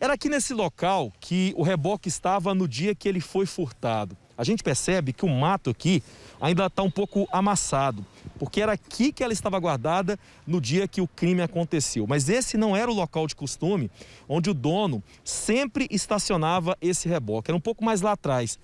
Era aqui nesse local que o reboque estava no dia que ele foi furtado. A gente percebe que o mato aqui ainda está um pouco amassado, porque era aqui que ela estava guardada no dia que o crime aconteceu. Mas esse não era o local de costume onde o dono sempre estacionava esse reboque. Era um pouco mais lá atrás.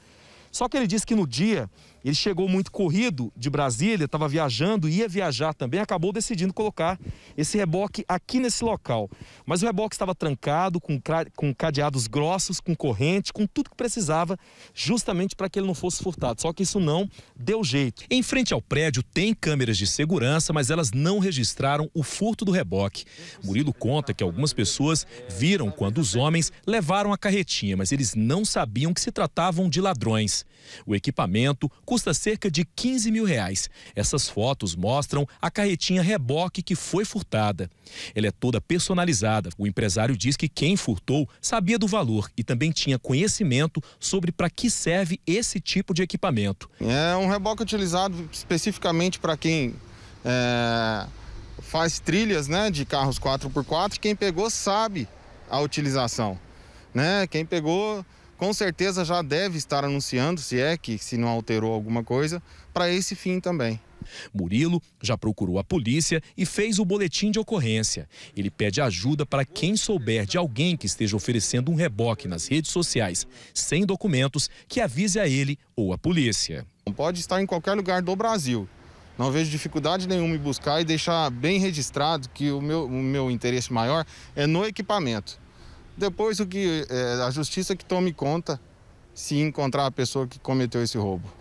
Só que ele disse que no dia ele chegou muito corrido de Brasília, estava viajando, ia viajar também, acabou decidindo colocar esse reboque aqui nesse local. Mas o reboque estava trancado, com, com cadeados grossos, com corrente, com tudo que precisava, justamente para que ele não fosse furtado. Só que isso não deu jeito. Em frente ao prédio tem câmeras de segurança, mas elas não registraram o furto do reboque. Murilo conta que algumas pessoas viram quando os homens levaram a carretinha, mas eles não sabiam que se tratavam de ladrões. O equipamento custa cerca de 15 mil reais. Essas fotos mostram a carretinha reboque que foi furtada. Ela é toda personalizada. O empresário diz que quem furtou sabia do valor e também tinha conhecimento sobre para que serve esse tipo de equipamento. É um reboque utilizado especificamente para quem é, faz trilhas né, de carros 4x4. Quem pegou sabe a utilização. Né? Quem pegou com certeza já deve estar anunciando, se é que se não alterou alguma coisa, para esse fim também. Murilo já procurou a polícia e fez o boletim de ocorrência. Ele pede ajuda para quem souber de alguém que esteja oferecendo um reboque nas redes sociais sem documentos que avise a ele ou a polícia. Pode estar em qualquer lugar do Brasil. Não vejo dificuldade nenhuma em buscar e deixar bem registrado que o meu, o meu interesse maior é no equipamento. Depois o que é, a justiça que tome conta se encontrar a pessoa que cometeu esse roubo.